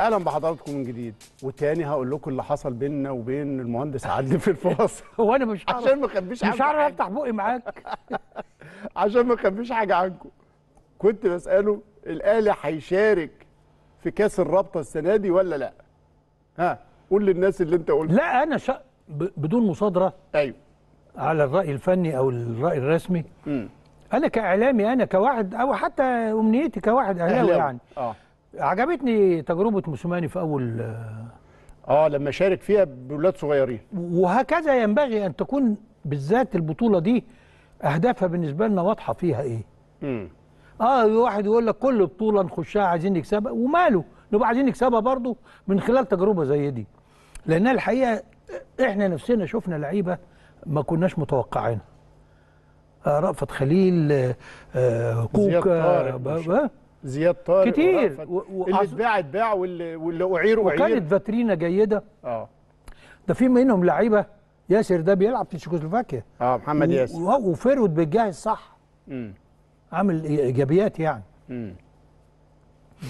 اهلا بحضراتكم من جديد وتاني هقول لكم اللي حصل بيننا وبين المهندس عدلي في الفاصل هو انا مش عشان ما اخبيش مش عارف افتح بقي معاك عشان ما اخبيش حاجه عنكم كنت بساله الاهلي هيشارك في كاس الرابطه السنه دي ولا لا ها قول للناس اللي انت قلت لا انا شا... ب... بدون مصادره ايوه على الراي الفني او الراي الرسمي م. انا كاعلامي انا كواحد او حتى امنيتي كواحد اهلاوي يعني اه عجبتني تجربه موسوماني في اول آه،, اه لما شارك فيها بولاد صغيرين وهكذا ينبغي ان تكون بالذات البطوله دي اهدافها بالنسبه لنا واضحه فيها ايه امم اه واحد يقول لك كل بطوله نخشها عايزين نكسبها وماله نبقى عايزين نكسبها برضه من خلال تجربه زي دي لانها الحقيقه احنا نفسنا شفنا لعيبه ما كناش متوقعينها آه رأفت خليل آه, آه، كوكا زياد طارق كتير و... و... اللي اتباع اتباع واللي, واللي اعير اعير وكانت فاترينا جيده اه ده في منهم لعيبه ياسر ده بيلعب في تشيكوسلوفاكيا اه محمد ياسر و... وفيرود بيتجهز صح امم عامل ايجابيات يعني امم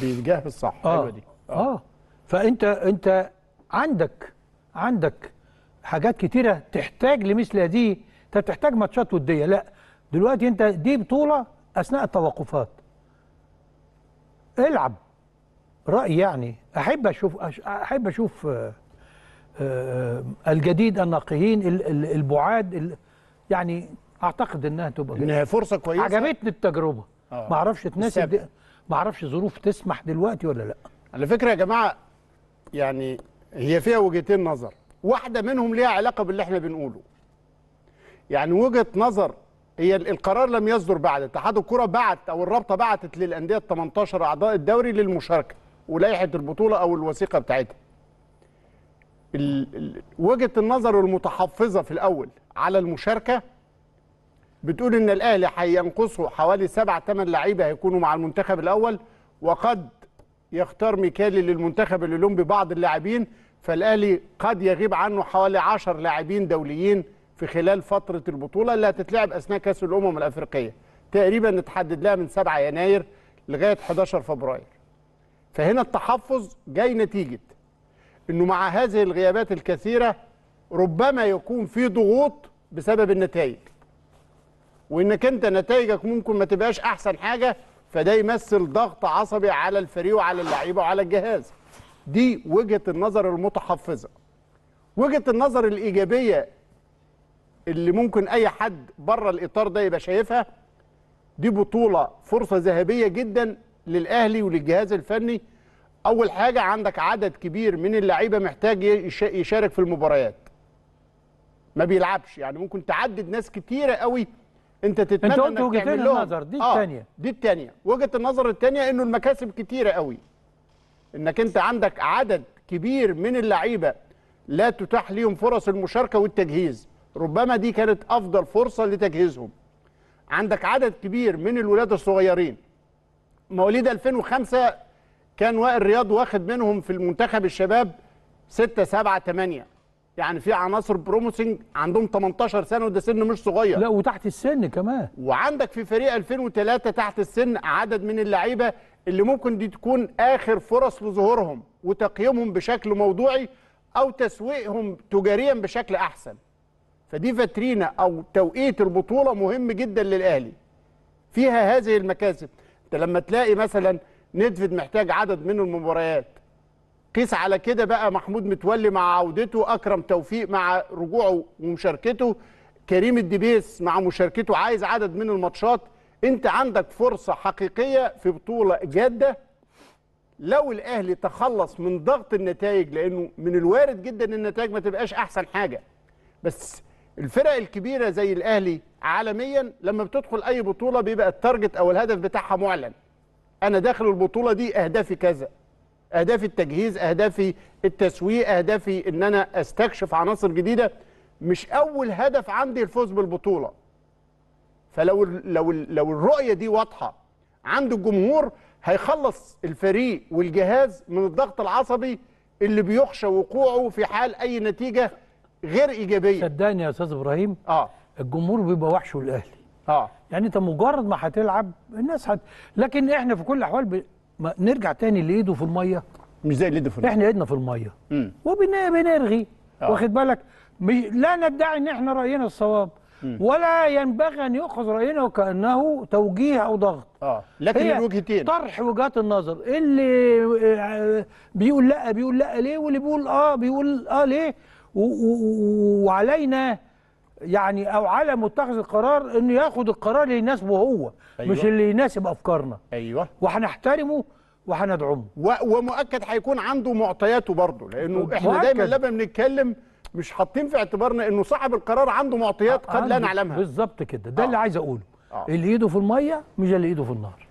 بيتجهز صح آه. حلوه دي آه. اه فانت انت عندك عندك حاجات كتيره تحتاج لمثل دي انت بتحتاج ماتشات وديه لا دلوقتي انت دي بطوله اثناء التوقفات العب رأي يعني احب اشوف احب اشوف آه، آه، الجديد الناقهين البعاد يعني اعتقد انها تبقى انها فرصه كويسه عجبتني التجربه آه. ما اعرفش تناسب ما اعرفش ظروف تسمح دلوقتي ولا لا على فكره يا جماعه يعني هي فيها وجهتين نظر واحده منهم ليها علاقه باللي احنا بنقوله يعني وجهه نظر هي القرار لم يصدر بعد اتحاد الكره بعت او الرابطه بعتت للانديه 18 اعضاء الدوري للمشاركه ولائحه البطوله او الوثيقه بتاعتها وجهه النظر المتحفظه في الاول على المشاركه بتقول ان الاهلي هينقصه حوالي سبع ثمان لعيبه هيكونوا مع المنتخب الاول وقد يختار ميكالي للمنتخب الأولمبي بعض اللاعبين فالأهلي قد يغيب عنه حوالي 10 لاعبين دوليين في خلال فتره البطوله اللي هتتلعب اثناء كاس الامم الافريقيه تقريبا نتحدد لها من 7 يناير لغايه 11 فبراير فهنا التحفظ جاي نتيجه انه مع هذه الغيابات الكثيره ربما يكون في ضغوط بسبب النتائج وانك انت نتائجك ممكن ما تبقاش احسن حاجه فده يمثل ضغط عصبي على الفريق وعلى اللعيبه وعلى الجهاز دي وجهه النظر المتحفظه وجهه النظر الايجابيه اللي ممكن اي حد بره الاطار ده يبقى شايفها دي بطوله فرصه ذهبيه جدا للاهلي وللجهاز الفني اول حاجه عندك عدد كبير من اللعيبه محتاج يشارك في المباريات ما بيلعبش يعني ممكن تعدد ناس كتيره قوي انت تتمنى انت قلت وجهتين النظر دي الثانيه آه دي الثانيه وجهه النظر الثانيه انه المكاسب كتيره قوي انك انت عندك عدد كبير من اللعيبه لا تتاح ليهم فرص المشاركه والتجهيز ربما دي كانت افضل فرصه لتجهيزهم عندك عدد كبير من الولاد الصغيرين مواليد 2005 كان وائل رياض واخد منهم في المنتخب الشباب 6 7 8 يعني في عناصر بروموسنج عندهم 18 سنه وده سن مش صغير لا وتحت السن كمان وعندك في فريق 2003 تحت السن عدد من اللعيبه اللي ممكن دي تكون اخر فرص لظهورهم وتقييمهم بشكل موضوعي او تسويقهم تجاريا بشكل احسن فدي فاترينا او توقيت البطوله مهم جدا للاهلي فيها هذه المكاسب انت لما تلاقي مثلا ندفد محتاج عدد من المباريات قيس على كده بقى محمود متولي مع عودته اكرم توفيق مع رجوعه ومشاركته كريم الدبيس مع مشاركته عايز عدد من الماتشات انت عندك فرصه حقيقيه في بطوله جاده لو الاهلي تخلص من ضغط النتائج لانه من الوارد جدا ان النتائج ما تبقاش احسن حاجه بس الفرق الكبيره زي الاهلي عالميا لما بتدخل اي بطوله بيبقى التارجت او الهدف بتاعها معلن انا داخل البطوله دي اهدافي كذا اهدافي التجهيز اهدافي التسويق اهدافي ان انا استكشف عناصر جديده مش اول هدف عندي الفوز بالبطوله فلو لو لو الرؤيه دي واضحه عند الجمهور هيخلص الفريق والجهاز من الضغط العصبي اللي بيخشى وقوعه في حال اي نتيجه غير ايجابيه صدقني يا استاذ ابراهيم اه الجمهور بيبقى وحشه الاهلي اه يعني انت مجرد ما هتلعب الناس هت... لكن احنا في كل الاحوال ب... ما نرجع تاني لايده في الميه مش زي اللي في احنا ايدنا في الميه وبنرغي آه. واخد بالك مش... لا ندعي ان احنا راينا الصواب مم. ولا ينبغي ان يؤخذ راينا وكانه توجيه او ضغط اه لكن الوجهتين طرح وجهات النظر اللي آه، بيقول لا بيقول لا ليه واللي بيقول اه بيقول اه ليه وعلينا يعني او على متخذ القرار انه ياخد القرار اللي يناسبه هو أيوة. مش اللي يناسب افكارنا ايوه وهنحترمه وهندعمه ومؤكد هيكون عنده معطياته برضه لانه احنا مؤكد. دايما لما بنتكلم مش حاطين في اعتبارنا انه صاحب القرار عنده معطيات قد لا نعلمها بالظبط كده ده آه. اللي عايز اقوله آه. اللي ايده في الميه مش اللي ايده في النار